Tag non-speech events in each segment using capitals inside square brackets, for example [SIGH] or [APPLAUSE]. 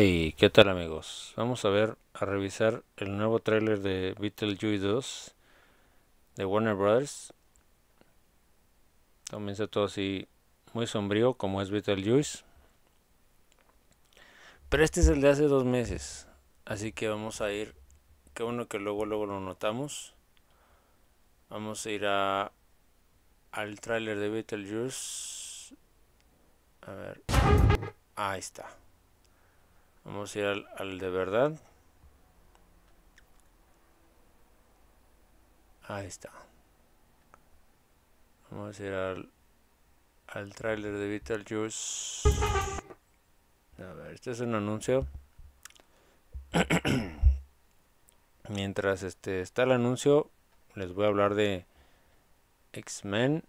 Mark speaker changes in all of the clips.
Speaker 1: Hey, ¿qué tal amigos? Vamos a ver, a revisar el nuevo tráiler de Beetlejuice 2 de Warner Brothers. Comienza todo así muy sombrío como es Beetlejuice. Pero este es el de hace dos meses, así que vamos a ir, que bueno que luego luego lo notamos. Vamos a ir a al trailer de Beetlejuice. A ver. Ahí está. Vamos a ir al, de verdad. Ahí está. Vamos a ir al, al trailer de Beetlejuice. A ver, este es un anuncio. [CLEARS THROAT] Mientras este está el anuncio, les voy a hablar de X-Men.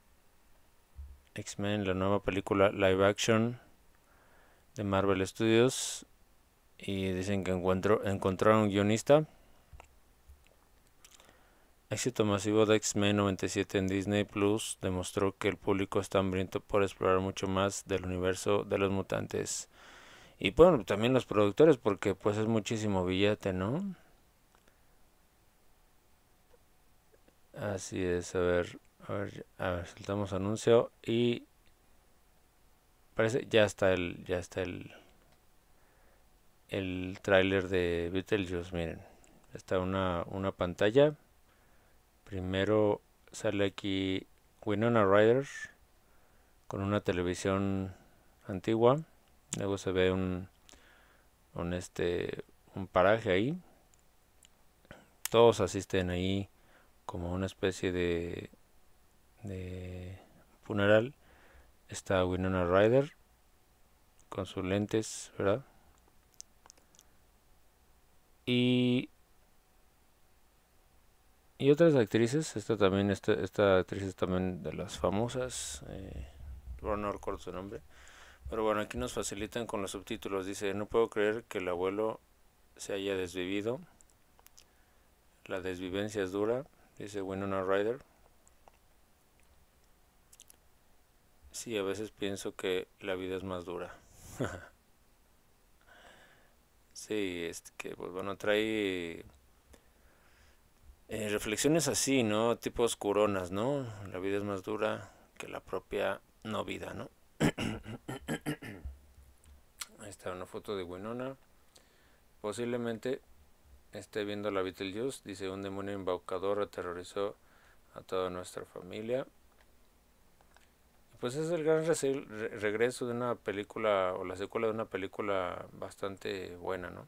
Speaker 1: X-Men, la nueva película live action de Marvel Studios. Y dicen que encuentro encontraron guionista. Éxito masivo de X-Men 97 en Disney Plus demostró que el público está hambriento por explorar mucho más del universo de los mutantes. Y bueno, también los productores porque pues es muchísimo billete, ¿no? Así es, a ver, a ver, a ver, saltamos anuncio y parece ya está el ya está el el tráiler de Beetlejuice, miren. Está una, una pantalla. Primero sale aquí Winona Ryder con una televisión antigua. Luego se ve un, un este un paraje ahí. Todos asisten ahí como una especie de, de funeral. Está Winona Rider con sus lentes, ¿verdad? Y, y otras actrices, esta también, esta, esta actriz es también de las famosas, eh, no recuerdo su nombre, pero bueno, aquí nos facilitan con los subtítulos, dice, no puedo creer que el abuelo se haya desvivido, la desvivencia es dura, dice Winona Ryder. Sí, a veces pienso que la vida es más dura. [LAUGHS] Sí, este, que pues bueno, trae eh, reflexiones así, ¿no? tipos coronas ¿no? La vida es más dura que la propia no vida, ¿no? [COUGHS] Ahí está una foto de Winona. Posiblemente esté viendo la Beetlejuice. Dice, un demonio embaucador aterrorizó a toda nuestra familia. Pues es el gran regreso de una película o la secuela de una película bastante buena, ¿no?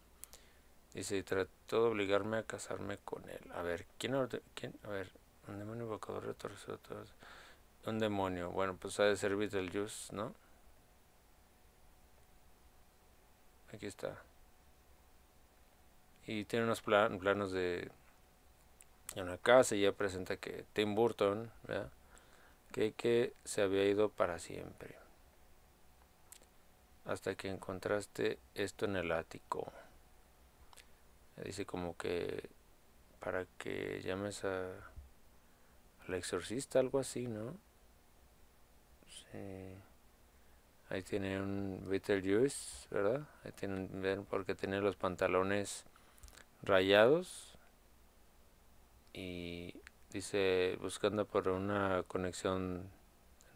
Speaker 1: Dice, trató de obligarme a casarme con él. A ver, ¿quién? a ver, un demonio invocador retorcido. Un demonio. Bueno, pues ha de ser Juice, ¿no? Aquí está. Y tiene unos planos de una casa y ya presenta que Tim Burton, ¿verdad? que se había ido para siempre. Hasta que encontraste esto en el ático. Dice como que para que llames a al exorcista, algo así, ¿no? Ahí tiene un Beetlejuice, ¿verdad? porque tiene los pantalones rayados y Dice, buscando por una conexión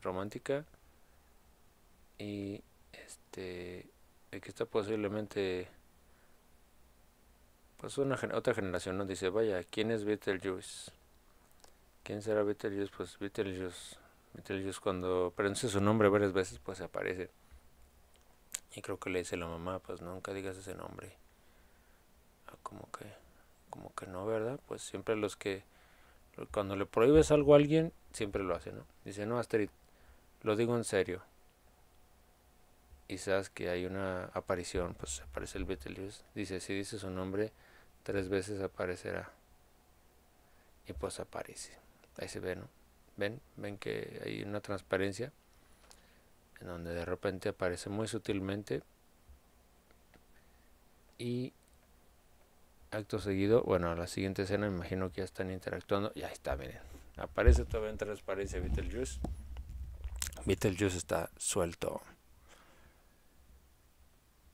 Speaker 1: romántica. Y este, aquí está posiblemente pues una otra generación ¿no? dice, vaya, ¿quién es Beetlejuice? ¿Quién será Beetlejuice? Pues Beetlejuice. Beetlejuice cuando pronuncia su nombre varias veces pues aparece. Y creo que le dice la mamá, pues nunca digas ese nombre. Ah, como que como que no, ¿verdad? Pues siempre los que cuando le prohíbes algo a alguien, siempre lo hace, ¿no? Dice, no, Astrid, lo digo en serio. Y sabes que hay una aparición, pues aparece el Betelgeuse. Dice, si dice su nombre, tres veces aparecerá. Y pues aparece. Ahí se ve, ¿no? Ven, ven que hay una transparencia en donde de repente aparece muy sutilmente y acto seguido, bueno, a la siguiente escena me imagino que ya están interactuando. Y ahí está, miren. Aparece todavía en transparencia Beetlejuice. Beetlejuice está suelto.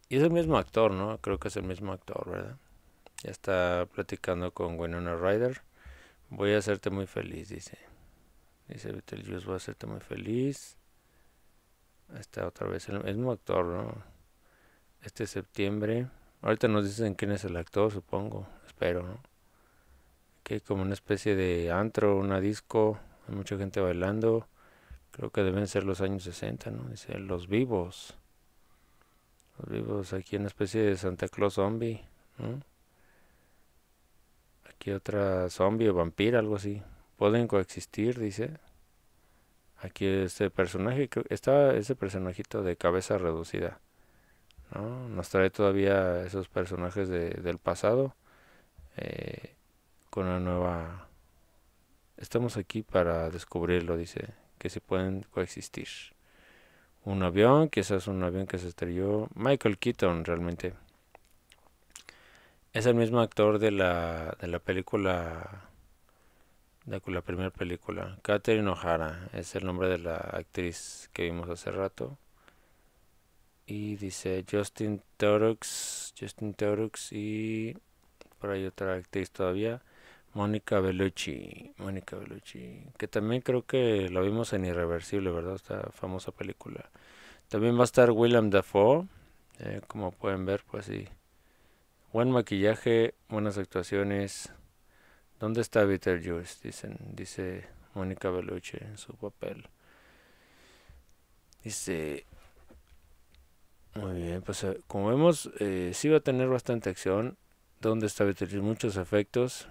Speaker 1: Y es el mismo actor, ¿no? Creo que es el mismo actor, ¿verdad? Ya está platicando con Winona rider. Voy a hacerte muy feliz, dice. Dice Beetlejuice, voy a hacerte muy feliz. Está otra vez el mismo actor, ¿no? Este septiembre Ahorita nos dicen quién es el actor, supongo, espero, ¿no? Que hay como una especie de antro, una disco, hay mucha gente bailando. Creo que deben ser los años 60, ¿no? Dice, los vivos. Los vivos, aquí una especie de Santa Claus zombie, ¿no? Aquí otra zombie o vampira, algo así. Pueden coexistir, dice. Aquí este personaje, está ese personajito de cabeza reducida. Nos trae todavía esos personajes del pasado eh, con una nueva... Estamos aquí para descubrirlo, dice, que se pueden coexistir. Un avión, quizás un avión que se estrelló. Michael Keaton, realmente. Es el mismo actor de la, de la película de la primera película. Catherine O'Hara es el nombre de la actriz que vimos hace rato y dice Justin Torux, Justin Torux y por ahí otra actriz todavía, Mónica Bellucci, Mónica Bellucci, que también creo que la vimos en Irreversible, ¿verdad? Esta famosa película. También va a estar William Dafoe, eh, como pueden ver, pues sí. Buen maquillaje, buenas actuaciones. ¿Dónde está Peter Dicen, dice Mónica Bellucci en su papel. Dice, pues como vemos, si eh, sí va a tener bastante acción, donde está va a tener muchos efectos.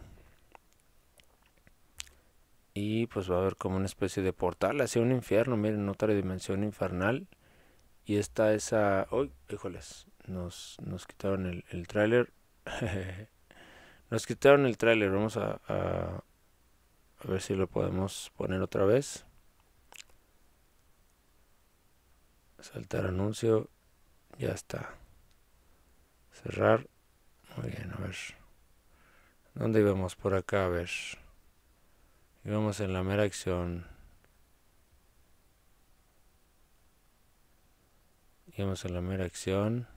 Speaker 1: Y pues va a haber como una especie de portal hacia un infierno, miren, otra dimensión infernal. Y está esa... ¡Uy! híjoles, nos, quitaron el, el tráiler. [LAUGHS] nos quitaron el tráiler, vamos a, a ver si lo podemos poner otra vez. Saltar anuncio. Ya está. Cerrar. Muy bien, a ver. ¿Dónde íbamos? Por acá, a ver. Íbamos en la mera acción. Íbamos en la mera acción.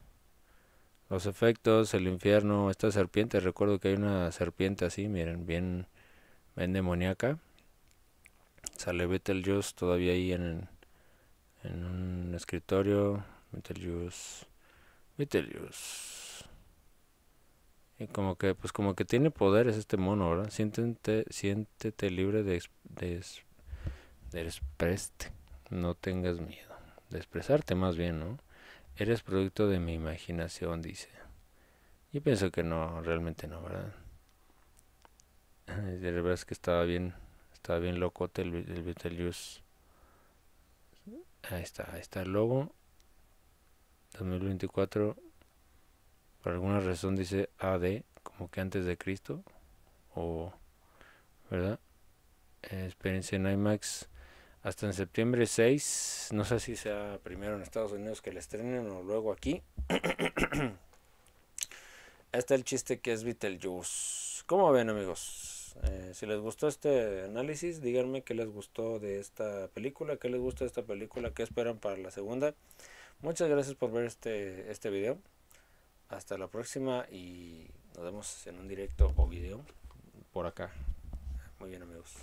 Speaker 1: Los efectos, el infierno, esta serpiente. Recuerdo que hay una serpiente así, miren, bien, bien demoníaca. Sale Betelgeuse todavía ahí en, en un escritorio. Vitellius Metalius. Y como que, pues como que tiene poderes este mono, ¿verdad? Siéntete, libre de, de, expresarte. No tengas miedo. De expresarte más bien, ¿no? Eres producto de mi imaginación, dice. Y pienso que no, realmente no, ¿verdad? De verdad es que estaba bien, estaba bien locote el, el Ahí está, ahí está el logo. 2024, por alguna razón dice AD, como que antes de Cristo, o, ¿verdad? experiencia en IMAX hasta en septiembre 6, no sé si sea primero en Estados Unidos que le estrenen o luego aquí. [CLEARS THROAT] Está el chiste que es Beetlejuice. ¿Cómo ven amigos? Eh, si les gustó este análisis, díganme qué les gustó de esta película, qué les gusta de esta película, qué esperan para la segunda. Muchas gracias por ver este, este video. Hasta la próxima y nos vemos en un directo o video por acá. Muy bien amigos.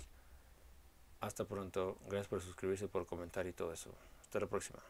Speaker 1: Hasta pronto. Gracias por suscribirse, por comentar y todo eso. Hasta la próxima.